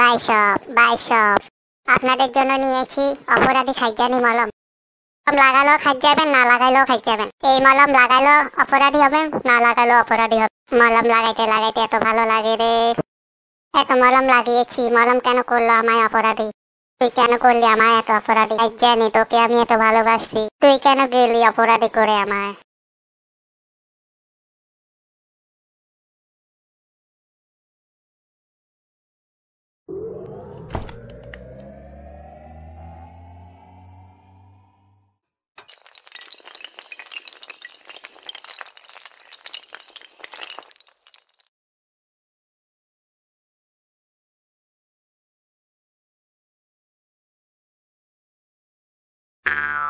বাইশপ বাইশপ আপনাদের জন্য নিয়েছি অপরাধী খাইজানি মলম লাগালো খাই যাবেন না লাগাইলেও খাই যাবেন এই মলম লাগাইলো অপরাধী হবেন না লাগালো অপরাধী হবে মলম লাগাইতে লাগাইতে এত ভালো লাগে রে এত মলম লাগিয়েছি মলম কেন করলো আমায় অপরাধী তুই কেন করলি আমায় এত অপরাধী জানি তোকে আমি এত ভালোবাসি তুই কেন গেলি অপরাধী করে আমায় Yeah.